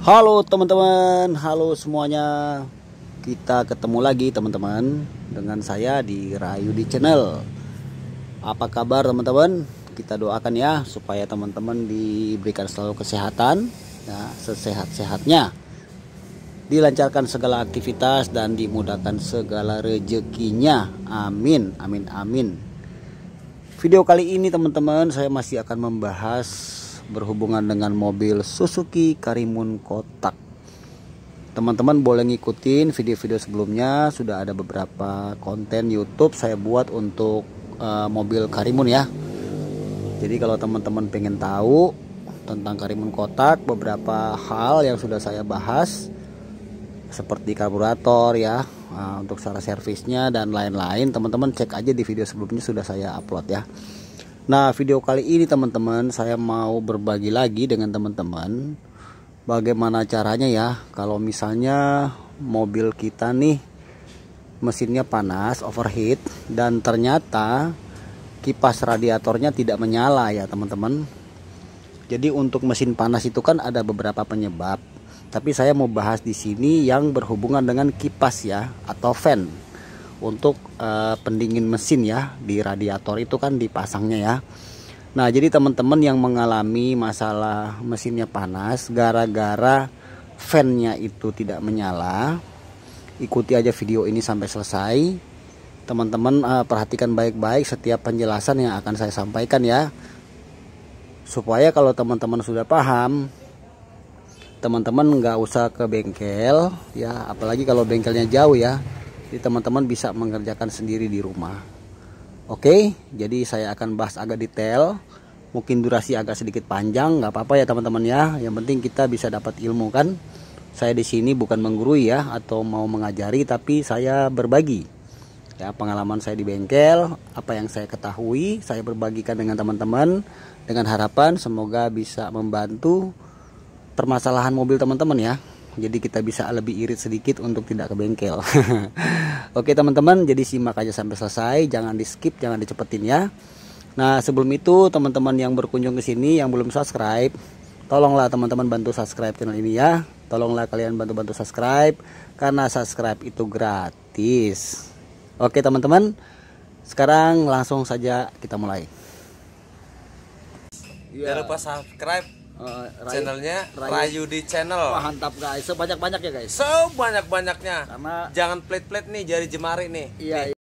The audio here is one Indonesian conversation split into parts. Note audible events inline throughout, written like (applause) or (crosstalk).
Halo teman-teman, halo semuanya. Kita ketemu lagi teman-teman dengan saya di Rayu di Channel. Apa kabar teman-teman? Kita doakan ya supaya teman-teman diberikan selalu kesehatan, ya, sesehat-sehatnya. Dilancarkan segala aktivitas dan dimudahkan segala rezekinya. Amin, amin, amin. Video kali ini teman-teman saya masih akan membahas berhubungan dengan mobil Suzuki Karimun Kotak. Teman-teman boleh ngikutin video-video sebelumnya, sudah ada beberapa konten YouTube saya buat untuk uh, mobil Karimun ya. Jadi kalau teman-teman pengen tahu tentang Karimun Kotak, beberapa hal yang sudah saya bahas seperti karburator ya, uh, untuk cara servisnya dan lain-lain, teman-teman cek aja di video sebelumnya sudah saya upload ya. Nah, video kali ini teman-teman saya mau berbagi lagi dengan teman-teman bagaimana caranya ya kalau misalnya mobil kita nih mesinnya panas, overheat dan ternyata kipas radiatornya tidak menyala ya, teman-teman. Jadi untuk mesin panas itu kan ada beberapa penyebab. Tapi saya mau bahas di sini yang berhubungan dengan kipas ya atau fan untuk uh, pendingin mesin ya di radiator itu kan dipasangnya ya Nah jadi teman-teman yang mengalami masalah mesinnya panas gara-gara fannya itu tidak menyala ikuti aja video ini sampai selesai teman-teman uh, perhatikan baik-baik setiap penjelasan yang akan saya sampaikan ya supaya kalau teman-teman sudah paham teman-teman nggak usah ke bengkel ya apalagi kalau bengkelnya jauh ya jadi teman-teman bisa mengerjakan sendiri di rumah. Oke, jadi saya akan bahas agak detail. Mungkin durasi agak sedikit panjang, nggak apa-apa ya teman-teman ya. Yang penting kita bisa dapat ilmu kan. Saya di sini bukan menggurui ya atau mau mengajari, tapi saya berbagi. Ya, pengalaman saya di bengkel, apa yang saya ketahui, saya berbagikan dengan teman-teman dengan harapan semoga bisa membantu permasalahan mobil teman-teman ya jadi kita bisa lebih irit sedikit untuk tidak ke bengkel (laughs) oke teman-teman jadi simak aja sampai selesai jangan di skip jangan dicepetin ya nah sebelum itu teman-teman yang berkunjung ke sini yang belum subscribe tolonglah teman-teman bantu subscribe channel ini ya tolonglah kalian bantu-bantu subscribe karena subscribe itu gratis oke teman-teman sekarang langsung saja kita mulai jangan lupa subscribe Uh, channelnya Rayu, di channel. Wah, mantap guys. Sebanyak-banyak ya guys. Sebanyak-banyaknya. Karena jangan plate plate nih jari jemari nih. Iya. Nih. Iya.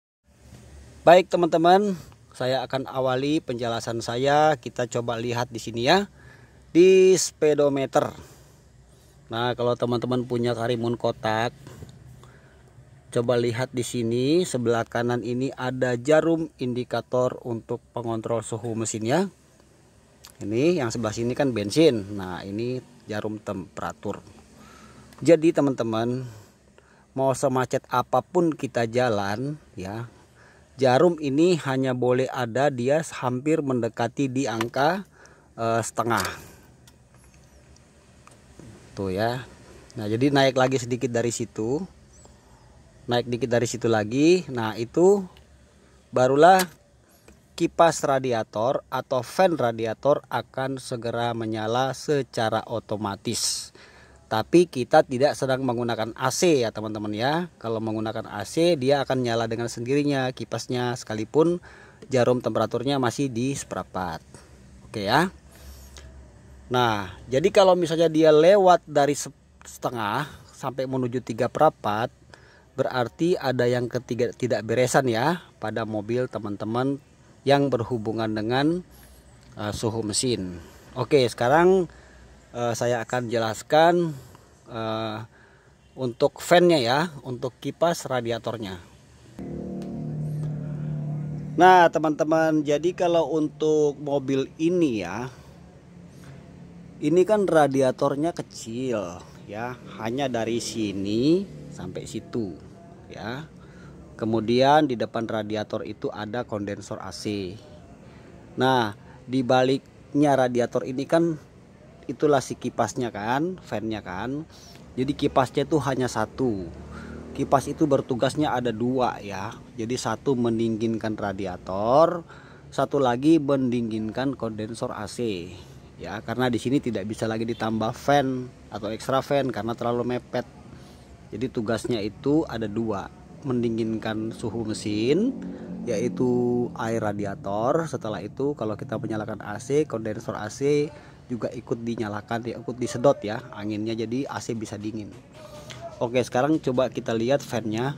Baik teman-teman, saya akan awali penjelasan saya. Kita coba lihat di sini ya. Di speedometer. Nah, kalau teman-teman punya karimun kotak, coba lihat di sini sebelah kanan ini ada jarum indikator untuk pengontrol suhu mesinnya ini yang sebelah sini kan bensin nah ini jarum temperatur jadi teman-teman mau semacet apapun kita jalan ya jarum ini hanya boleh ada dia hampir mendekati di angka eh, setengah tuh ya nah jadi naik lagi sedikit dari situ naik dikit dari situ lagi nah itu barulah kipas radiator atau fan radiator akan segera menyala secara otomatis. Tapi kita tidak sedang menggunakan AC ya teman-teman ya. Kalau menggunakan AC dia akan nyala dengan sendirinya kipasnya sekalipun jarum temperaturnya masih di seperempat. Oke ya. Nah, jadi kalau misalnya dia lewat dari setengah sampai menuju tiga perapat berarti ada yang ketiga tidak beresan ya pada mobil teman-teman yang berhubungan dengan uh, suhu mesin. Oke, sekarang uh, saya akan jelaskan uh, untuk fan-nya ya, untuk kipas radiatornya. Nah, teman-teman, jadi kalau untuk mobil ini ya, ini kan radiatornya kecil ya, hanya dari sini sampai situ ya. Kemudian di depan radiator itu ada kondensor AC. Nah, di baliknya radiator ini kan itulah si kipasnya kan, fan-nya kan. Jadi kipasnya itu hanya satu. Kipas itu bertugasnya ada dua ya. Jadi satu mendinginkan radiator, satu lagi mendinginkan kondensor AC. Ya, karena di sini tidak bisa lagi ditambah fan atau extra fan karena terlalu mepet. Jadi tugasnya itu ada dua mendinginkan suhu mesin yaitu air radiator. Setelah itu kalau kita menyalakan AC, kondensor AC juga ikut dinyalakan, ya, ikut disedot ya anginnya jadi AC bisa dingin. Oke, sekarang coba kita lihat fannya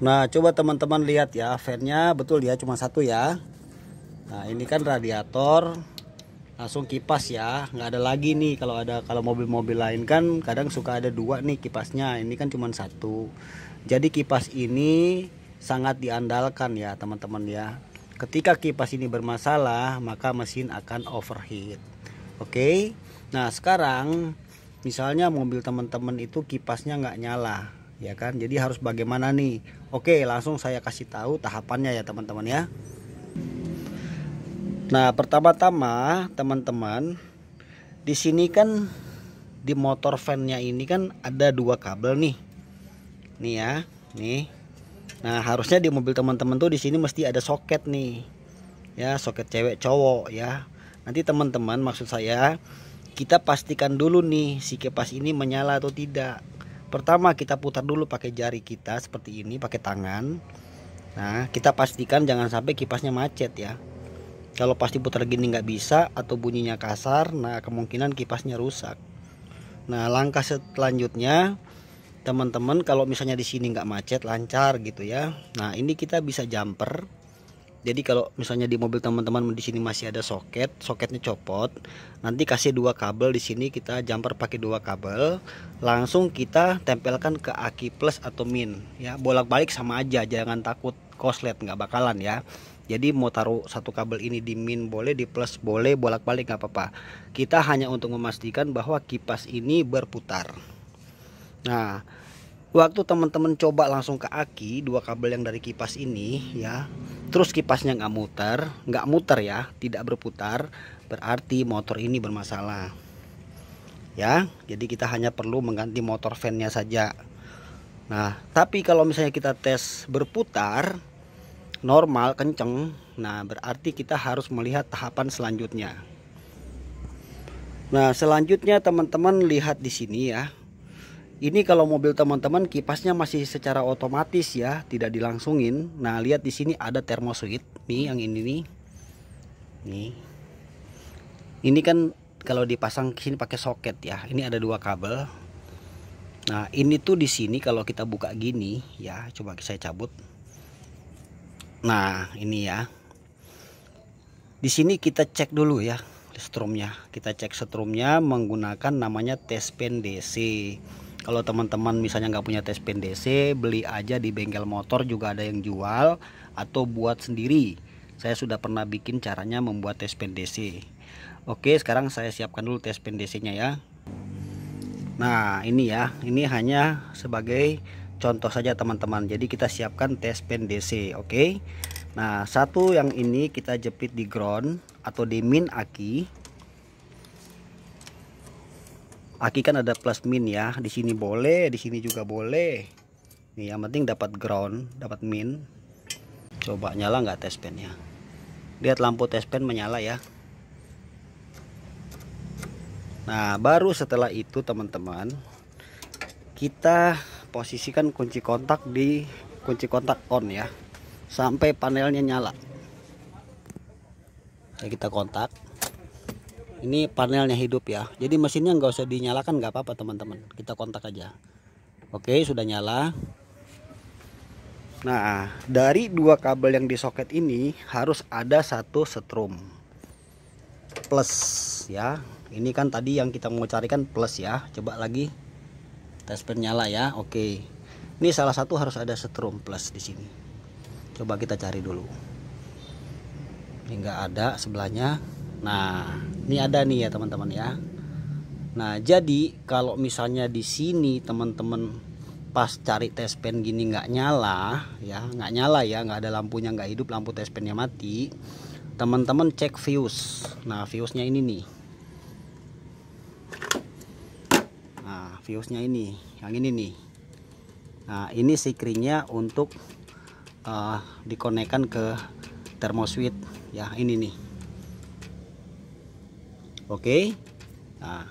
Nah, coba teman-teman lihat ya, fannya betul ya cuma satu ya. Nah, ini kan radiator langsung kipas ya nggak ada lagi nih kalau ada kalau mobil-mobil lain kan kadang suka ada dua nih kipasnya ini kan cuma satu jadi kipas ini sangat diandalkan ya teman-teman ya ketika kipas ini bermasalah maka mesin akan overheat oke nah sekarang misalnya mobil teman-teman itu kipasnya nggak nyala ya kan jadi harus bagaimana nih oke langsung saya kasih tahu tahapannya ya teman-teman ya Nah, pertama-tama teman-teman, di sini kan di motor fan-nya ini kan ada dua kabel nih. Nih ya, nih. Nah, harusnya di mobil teman-teman tuh di sini mesti ada soket nih. Ya, soket cewek cowok ya. Nanti teman-teman maksud saya kita pastikan dulu nih si kipas ini menyala atau tidak. Pertama kita putar dulu pakai jari kita seperti ini, pakai tangan. Nah, kita pastikan jangan sampai kipasnya macet ya kalau pasti putar gini nggak bisa atau bunyinya kasar nah kemungkinan kipasnya rusak nah langkah selanjutnya teman-teman kalau misalnya di sini nggak macet lancar gitu ya nah ini kita bisa jumper jadi kalau misalnya di mobil teman-teman di sini masih ada soket, soketnya copot, nanti kasih dua kabel di sini kita jumper pakai dua kabel, langsung kita tempelkan ke aki plus atau min, ya bolak-balik sama aja, jangan takut koslet nggak bakalan ya jadi mau taruh satu kabel ini di min boleh di plus boleh bolak-balik nggak apa-apa kita hanya untuk memastikan bahwa kipas ini berputar nah waktu teman-teman coba langsung ke aki dua kabel yang dari kipas ini ya terus kipasnya nggak muter nggak muter ya tidak berputar berarti motor ini bermasalah ya jadi kita hanya perlu mengganti motor fan nya saja nah tapi kalau misalnya kita tes berputar normal kenceng nah berarti kita harus melihat tahapan selanjutnya nah selanjutnya teman-teman lihat di sini ya ini kalau mobil teman-teman kipasnya masih secara otomatis ya tidak dilangsungin nah lihat di sini ada termosuit nih yang ini nih nih ini kan kalau dipasang sini pakai soket ya ini ada dua kabel Nah ini tuh di sini kalau kita buka gini ya coba saya cabut Nah, ini ya. Di sini kita cek dulu ya strumnya. Kita cek strumnya menggunakan namanya pen DC. Kalau teman-teman misalnya nggak punya pen DC, beli aja di bengkel motor juga ada yang jual atau buat sendiri. Saya sudah pernah bikin caranya membuat pen DC. Oke, sekarang saya siapkan dulu pen DC-nya ya. Nah, ini ya. Ini hanya sebagai contoh saja teman-teman jadi kita siapkan test pen DC oke okay? nah satu yang ini kita jepit di ground atau di min aki aki kan ada plus min ya di sini boleh di sini juga boleh nih yang penting dapat ground dapat min coba nyala nggak test pen ya lihat lampu test pen menyala ya nah baru setelah itu teman-teman kita posisikan kunci kontak di kunci kontak on ya sampai panelnya nyala ya kita kontak ini panelnya hidup ya jadi mesinnya nggak usah dinyalakan nggak apa-apa teman-teman kita kontak aja oke sudah nyala nah dari dua kabel yang di soket ini harus ada satu setrum plus ya ini kan tadi yang kita mau carikan plus ya coba lagi Tasper nyala ya. Oke. Ini salah satu harus ada setrum plus di sini. Coba kita cari dulu. Ini nggak ada sebelahnya. Nah, ini ada nih ya teman-teman ya. Nah, jadi kalau misalnya di sini teman-teman pas cari tespen gini nggak nyala ya, nggak nyala ya, nggak ada lampunya nggak hidup, lampu tespennya mati. Teman-teman cek fuse. Nah, fuse-nya ini nih Fuse-nya ini yang ini nih nah ini sikringnya untuk uh, dikonekkan ke thermoswitch ya ini nih oke okay. nah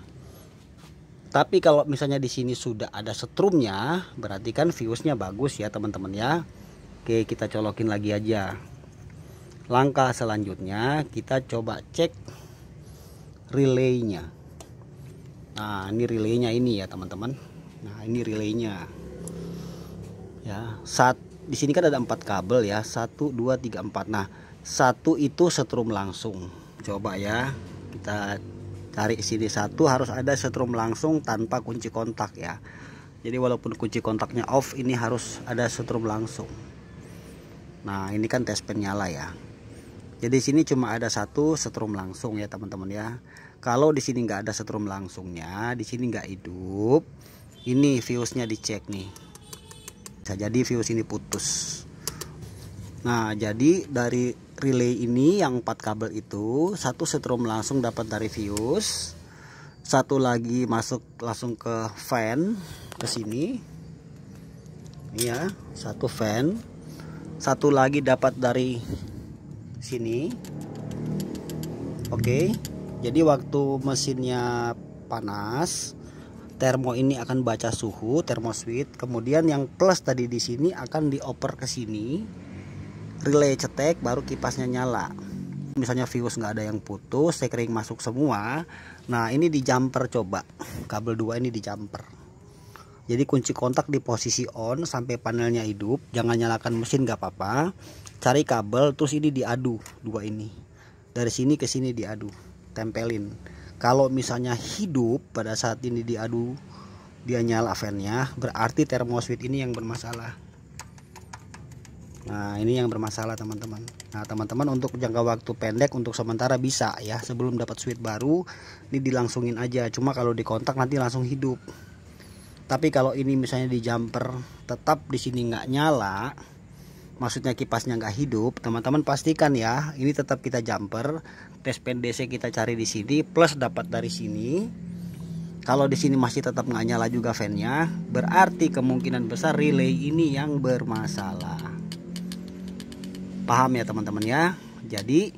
tapi kalau misalnya di sini sudah ada setrumnya berarti kan fuse-nya bagus ya teman-teman ya oke kita colokin lagi aja langkah selanjutnya kita coba cek relaynya nah ini relaynya ini ya teman-teman nah ini relaynya ya saat di sini kan ada empat kabel ya satu dua tiga empat nah satu itu setrum langsung coba ya kita cari sini satu harus ada setrum langsung tanpa kunci kontak ya jadi walaupun kunci kontaknya off ini harus ada setrum langsung nah ini kan tes penyala ya jadi sini cuma ada satu setrum langsung ya teman-teman ya kalau di sini nggak ada setrum langsungnya di sini nggak hidup ini fuse nya dicek nih bisa jadi fuse ini putus nah jadi dari relay ini yang empat kabel itu satu setrum langsung dapat dari fuse satu lagi masuk langsung ke fan ke sini ini ya satu fan satu lagi dapat dari sini oke okay jadi waktu mesinnya panas termo ini akan baca suhu termo switch kemudian yang plus tadi di sini akan dioper ke sini relay cetek baru kipasnya nyala misalnya fuse nggak ada yang putus sekring masuk semua nah ini di jumper coba kabel dua ini di jumper jadi kunci kontak di posisi on sampai panelnya hidup jangan nyalakan mesin nggak apa-apa cari kabel terus ini diadu dua ini dari sini ke sini diadu tempelin kalau misalnya hidup pada saat ini diadu dia nyala fan-nya berarti termosuit ini yang bermasalah nah ini yang bermasalah teman-teman nah teman-teman untuk jangka waktu pendek untuk sementara bisa ya sebelum dapat switch baru ini dilangsungin aja cuma kalau dikontak nanti langsung hidup tapi kalau ini misalnya di jumper tetap di sini nggak nyala maksudnya kipasnya nggak hidup teman-teman pastikan ya ini tetap kita jumper tes PNDC kita cari di sini plus dapat dari sini kalau di sini masih tetap nggak nyala juga fannya berarti kemungkinan besar relay ini yang bermasalah paham ya teman-teman ya jadi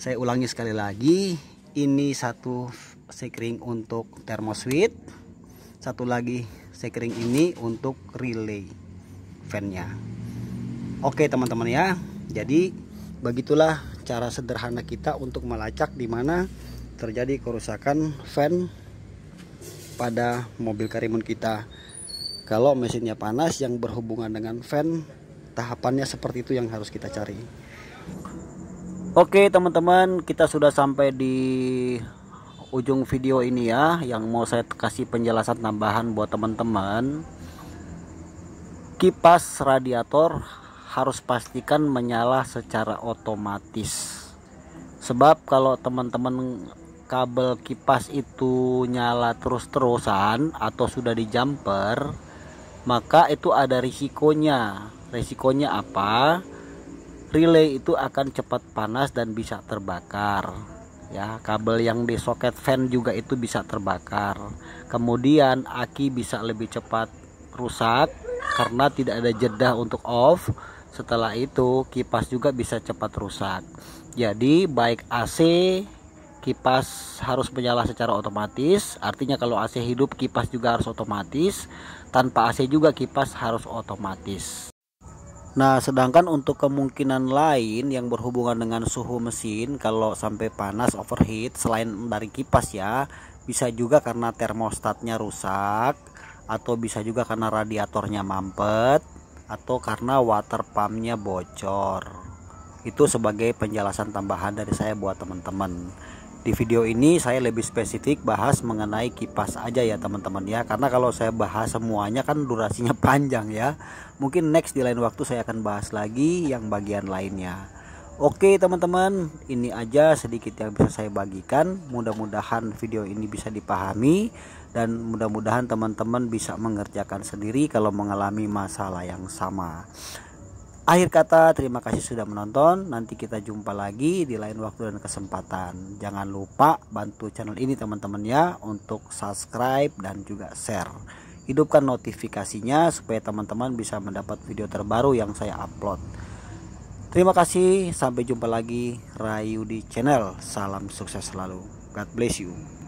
saya ulangi sekali lagi ini satu sekring untuk thermoswit satu lagi sekring ini untuk relay fannya oke teman-teman ya jadi begitulah cara sederhana kita untuk melacak di mana terjadi kerusakan fan pada mobil karimun kita. Kalau mesinnya panas yang berhubungan dengan fan, tahapannya seperti itu yang harus kita cari. Oke teman-teman, kita sudah sampai di ujung video ini ya yang mau saya kasih penjelasan tambahan buat teman-teman kipas radiator harus pastikan menyala secara otomatis sebab kalau teman-teman kabel kipas itu nyala terus-terusan atau sudah di jumper maka itu ada risikonya risikonya apa relay itu akan cepat panas dan bisa terbakar ya kabel yang di soket fan juga itu bisa terbakar kemudian aki bisa lebih cepat rusak karena tidak ada jeda untuk off setelah itu kipas juga bisa cepat rusak jadi baik AC kipas harus menyala secara otomatis artinya kalau AC hidup kipas juga harus otomatis tanpa AC juga kipas harus otomatis Nah, sedangkan untuk kemungkinan lain yang berhubungan dengan suhu mesin, kalau sampai panas overheat, selain dari kipas ya, bisa juga karena termostatnya rusak, atau bisa juga karena radiatornya mampet, atau karena water pumpnya bocor itu sebagai penjelasan tambahan dari saya buat teman-teman di video ini saya lebih spesifik bahas mengenai kipas aja ya teman-teman ya karena kalau saya bahas semuanya kan durasinya (laughs) panjang ya mungkin next di lain waktu saya akan bahas lagi yang bagian lainnya Oke teman-teman, ini aja sedikit yang bisa saya bagikan. Mudah-mudahan video ini bisa dipahami dan mudah-mudahan teman-teman bisa mengerjakan sendiri kalau mengalami masalah yang sama. Akhir kata, terima kasih sudah menonton. Nanti kita jumpa lagi di lain waktu dan kesempatan. Jangan lupa bantu channel ini teman-teman ya untuk subscribe dan juga share. Hidupkan notifikasinya supaya teman-teman bisa mendapat video terbaru yang saya upload. Terima kasih, sampai jumpa lagi Rayu di channel. Salam sukses selalu. God bless you.